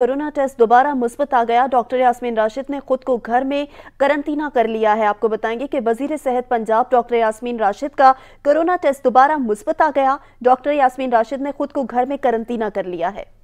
corona test दोबारा मुस्बत आ गया डॉक्टर यासमीन राशिद ने खुद को घर में करंतीना कर लिया है आपको बताएंगे कि वजीर सेहत पंजाब डॉक्टर यासमीन राशिद का कोरोना टेस्ट दोबारा मुस्बत आ गया डॉक्टर यासमीन राशिद ने खुद को घर में करंतीना कर लिया है